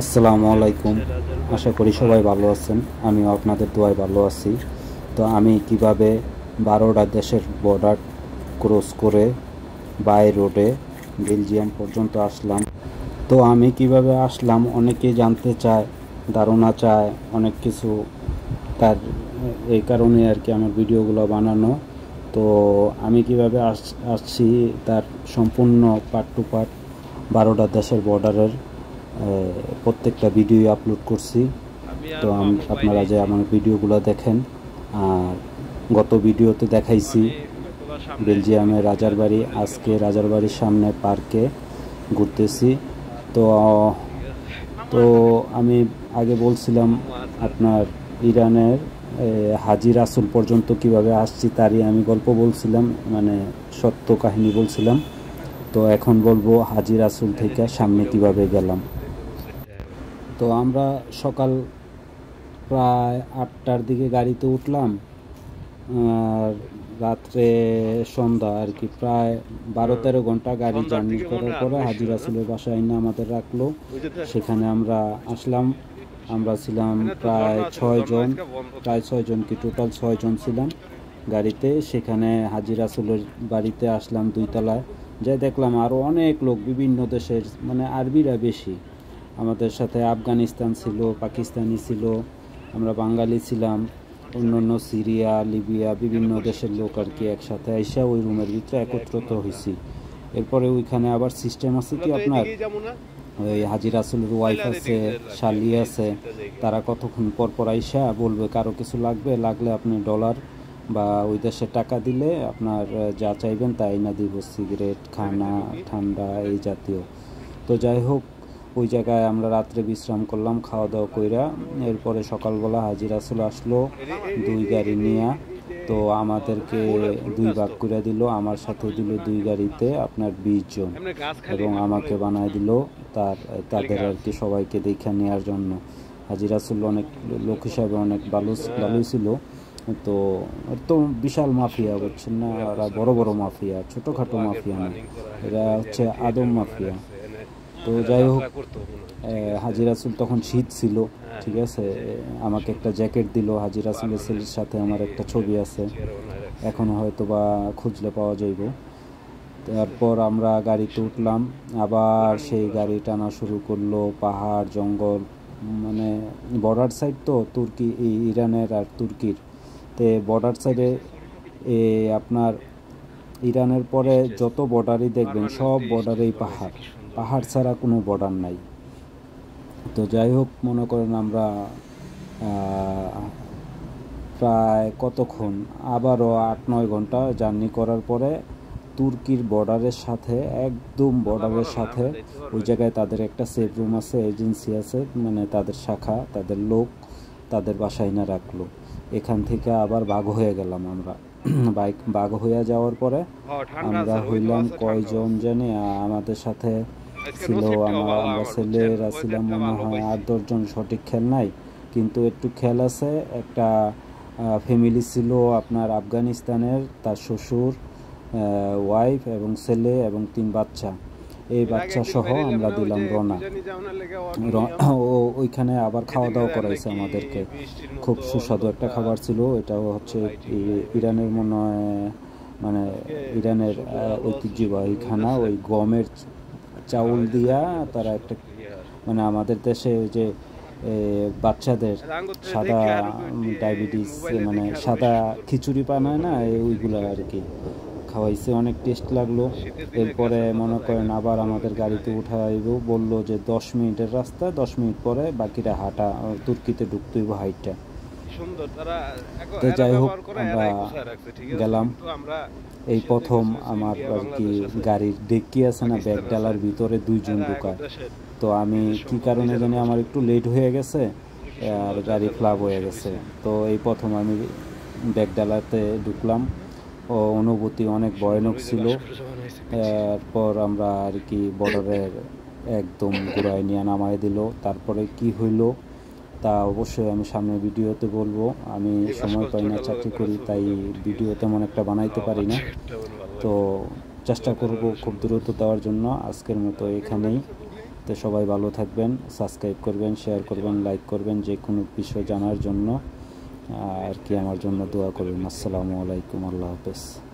আসসালামু আলাইকুম আশা করি সবাই ভালো আছেন আমিও আপনাদের দোয়ায় ভালো আছি তো আমি কিভাবে বারোটা দেশের বর্ডার ক্রস করে বাই রোডে বেলজিয়াম পর্যন্ত আসলাম তো আমি কিভাবে আসলাম অনেকে জানতে চায় ধারণা চায় অনেক কিছু তার এই কারণে আর কি আমার ভিডিওগুলো বানানো তো আমি কিভাবে আসছি তার সম্পূর্ণ পার্ট টু পার্ট বারোটা দেশের বর্ডারের প্রত্যেকটা ভিডিও আপলোড করছি তো আপনারা যে আমার ভিডিওগুলো দেখেন আর গত ভিডিওতে দেখাইছি বেলজিয়ামের রাজার বাড়ি আজকে রাজার বাড়ির সামনে পার্কে ঘুরতেছি তো তো আমি আগে বলছিলাম আপনার ইরানের হাজি রাসুল পর্যন্ত কিভাবে আসছি তারই আমি গল্প বলছিলাম মানে সত্য কাহিনী বলছিলাম তো এখন বলবো হাজি রাসুল থেকে সামনে কিভাবে গেলাম তো আমরা সকাল প্রায় আটটার দিকে গাড়িতে উঠলাম আর রাত্রে সন্ধ্যা আর কি প্রায় বারো তেরো ঘন্টা গাড়ি জার্নি করার পরে হাজির আসলের বাসায় এনে আমাদের রাখলো সেখানে আমরা আসলাম আমরা ছিলাম প্রায় ছয়জন প্রায় জন কি টোটাল ছয়জন ছিলাম গাড়িতে সেখানে হাজির আসলের বাড়িতে আসলাম দুইতলায় যাই দেখলাম আরও অনেক লোক বিভিন্ন দেশের মানে আরবিরা বেশি আমাদের সাথে আফগানিস্তান ছিল পাকিস্তানি ছিল আমরা বাঙালি ছিলাম অন্যান্য সিরিয়া লিবিয়া বিভিন্ন দেশের লোক আর কি একসাথে আইসা ওই রুমের ভিতরে একত্রিত হয়েছি এরপরে ওইখানে আবার সিস্টেম আছে কি আপনার ওই হাজির আসলের ওয়াইফ আছে শালি আছে তারা কতক্ষণ পর পর আইসা বলবে কারো কিছু লাগবে লাগলে আপনি ডলার বা ওই দেশে টাকা দিলে আপনার যা চাইবেন তাই না দিব সিগারেট খানা ঠান্ডা এই জাতীয় তো যাই হোক ওই জায়গায় আমরা রাত্রে বিশ্রাম করলাম খাওয়া দাওয়া কইরা এরপরে সকালবেলা হাজিরা চলে আসলো দুই গাড়ি নিয়ে তো আমাদেরকে দুই ভাগ করে দিল আমার সাথে দিল দুই গাড়িতে আপনার বিশ জন এবং আমাকে বানায় দিল তার তাদের আর কি সবাইকে দেখা নেওয়ার জন্য হাজিরাসুল অনেক লোক হিসাবে অনেক ভালো ভালোই ছিল তো তো বিশাল মাফিয়া বলছেন না এরা বড় বড় মাফিয়া ছোটোখাটো মাফিয়া না এরা হচ্ছে আদম মাফিয়া তো যাই হোক হাজির আসুল তখন শীত ছিল হ্যাঁ। ঠিক আছে আমাকে একটা জ্যাকেট দিল হাজির আসুলের ছেলের সাথে আমার একটা ছবি আছে এখন হয়তো বা খুঁজলে পাওয়া যাইব তারপর আমরা গাড়িতে উঠলাম আবার সেই গাড়ি টানা শুরু করলো পাহাড় জঙ্গল মানে বর্ডার সাইড তো তুর্কি ইরানের আর তুর্কির তে বর্ডার সাইডে এ আপনার ইরানের পরে যত বর্ডারই দেখবেন সব বর্ডারেই পাহাড় পাহাড় ছাড়া কোনো বর্ডার নাই তো যাই হোক মনে করেন আমরা প্রায় কতক্ষণ আবারও আট নয় ঘন্টা জার্নি করার পরে তুর্কির বর্ডারের সাথে একদম বর্ডারের সাথে ওই জায়গায় তাদের একটা সেফ রুম আছে এজেন্সি আছে মানে তাদের শাখা তাদের লোক তাদের বাসায় না রাখলো এখান থেকে আবার বাঘ হয়ে গেলাম আমরা বাইক বাঘ হয়ে যাওয়ার পরে আমরা হইলাম কয়জন জানি আমাদের সাথে ছিল আমার ছেলেরা মনে হয় আট দশজন সঠিক খেল নাই কিন্তু একটু খেল আছে একটা ফ্যামিলি ছিল আপনার আফগানিস্তানের তার শ্বশুর ওয়াইফ এবং ছেলে এবং তিন বাচ্চা এই বাচ্চা সহ আমরা দিলাম রনা ও ওইখানে আবার খাওয়া দাওয়া করাইছে আমাদেরকে খুব সুস্বাদু একটা খাবার ছিল এটাও হচ্ছে ইরানের মনে হয় মানে ইরানের ঐতিহ্যবাহী খানা ওই গমের চাউল দিয়া তারা একটা মানে আমাদের দেশে যে বাচ্চাদের সাদা ডায়াবেটিস মানে সাদা খিচুড়ি পানায় না ওইগুলো আর কি খাওয়াইছে অনেক টেস্ট লাগলো এরপরে মনে করেন আবার আমাদের গাড়িতে উঠাইব বললো যে দশ মিনিটের রাস্তা দশ মিনিট পরে বাকিরা হাঁটা তুর্কিতে ঢুকতেইব হাইটটা তো যাই হোক আমরা গেলাম এই প্রথম আমার আর কি গাড়ির ডেকি আছে না ব্যাগ ডালার ভিতরে দুইজন ঢুকায় তো আমি কি কারণে জানি আমার একটু লেট হয়ে গেছে আর গাড়ি ফ্লাপ হয়ে গেছে তো এই প্রথম আমি ব্যাগ ডালাতে ঢুকলাম ও অনুভূতি অনেক ভয়ানক ছিল এরপর আমরা আর কি বর্ডারের একদম ঘুরায় নিয়ে নামায় দিল তারপরে কি হইলো তা অবশ্যই আমি সামনে ভিডিওতে বলবো আমি সময় পাই না চাকরি করি তাই ভিডিও তেমন একটা বানাইতে পারি না আচ্ছা, তো চেষ্টা করব খুব দ্রুত দেওয়ার জন্য আজকের মতো এখানেই তো সবাই ভালো থাকবেন সাবস্ক্রাইব করবেন শেয়ার করবেন লাইক করবেন যে কোনো বিষয় জানার জন্য আর কি আমার জন্য দোয়া করবেন আসসালামু আলাইকুম আল্লাহ হাফেজ